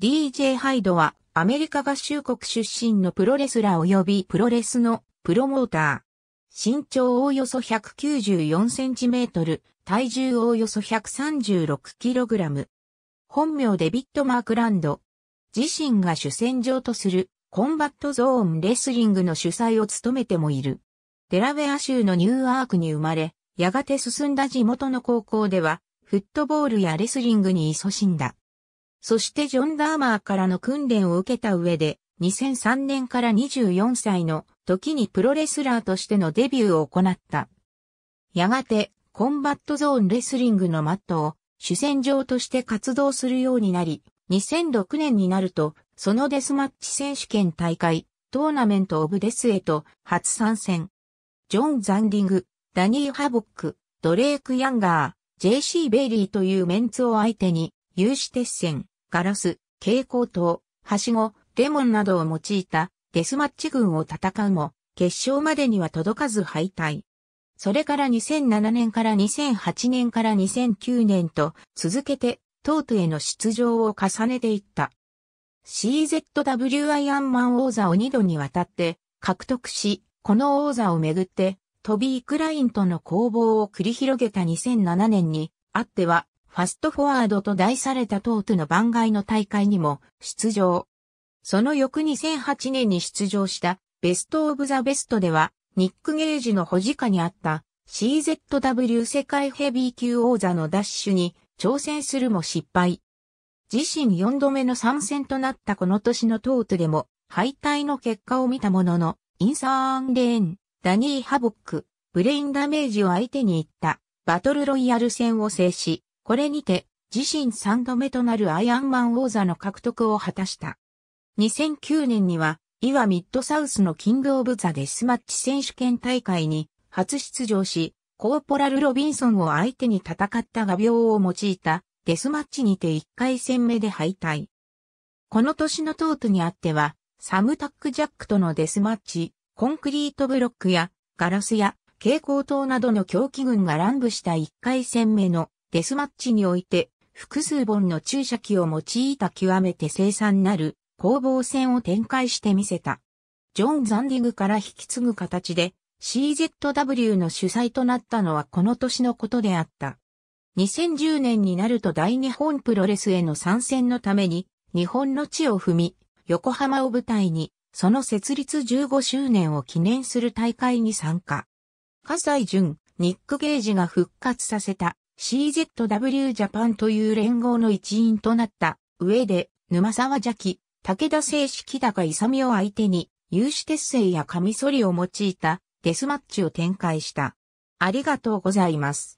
DJ ハイドはアメリカ合衆国出身のプロレスラー及びプロレスのプロモーター。身長おおよそ194センチメートル、体重おおよそ136キログラム。本名デビット・マークランド。自身が主戦場とするコンバットゾーンレスリングの主催を務めてもいる。デラウェア州のニューアークに生まれ、やがて進んだ地元の高校では、フットボールやレスリングに勤しんだ。そしてジョン・ダーマーからの訓練を受けた上で、2003年から24歳の時にプロレスラーとしてのデビューを行った。やがて、コンバットゾーンレスリングのマットを主戦場として活動するようになり、2006年になると、そのデスマッチ選手権大会、トーナメントオブデスへと初参戦。ジョン・ザンディング、ダニー・ハボック、ドレイク・ヤンガー、JC ベイリーというメンツを相手に、有志鉄線、ガラス、蛍光灯、はしご、レモンなどを用いたデスマッチ軍を戦うも、決勝までには届かず敗退。それから2007年から2008年から2009年と続けてトートへの出場を重ねていった。CZW アイアンマン王座を2度にわたって獲得し、この王座をめぐってトビー・クラインとの攻防を繰り広げた2007年にあってはファストフォワードと題されたトートの番外の大会にも出場。その翌2008年に出場したベストオブザベストでは、ニック・ゲージの保持下にあった CZW 世界ヘビー級王座の奪取に挑戦するも失敗。自身4度目の参戦となったこの年のトートでも敗退の結果を見たものの、インサーン・レーン、ダニー・ハボック、ブレインダメージを相手に行ったバトルロイヤル戦を制し、これにて、自身3度目となるアイアンマン王座の獲得を果たした。2009年には、イワミッドサウスのキングオブザデスマッチ選手権大会に初出場し、コーポラル・ロビンソンを相手に戦った画鋲を用いたデスマッチにて1回戦目で敗退。この年のトートにあっては、サムタック・ジャックとのデスマッチ、コンクリートブロックやガラスや蛍光灯などの狂気群が乱舞した1回戦目のデスマッチにおいて、複数本の注射器を用いた極めて生産なる攻防戦を展開してみせた。ジョン・ザンディグから引き継ぐ形で CZW の主催となったのはこの年のことであった。2010年になると大日本プロレスへの参戦のために日本の地を踏み、横浜を舞台にその設立15周年を記念する大会に参加。葛西淳、ニック・ゲージが復活させた CZW ジャパンという連合の一員となった上で、沼沢邪気、武田正式高勇を相手に、有志鉄製やカミソリを用いたデスマッチを展開した。ありがとうございます。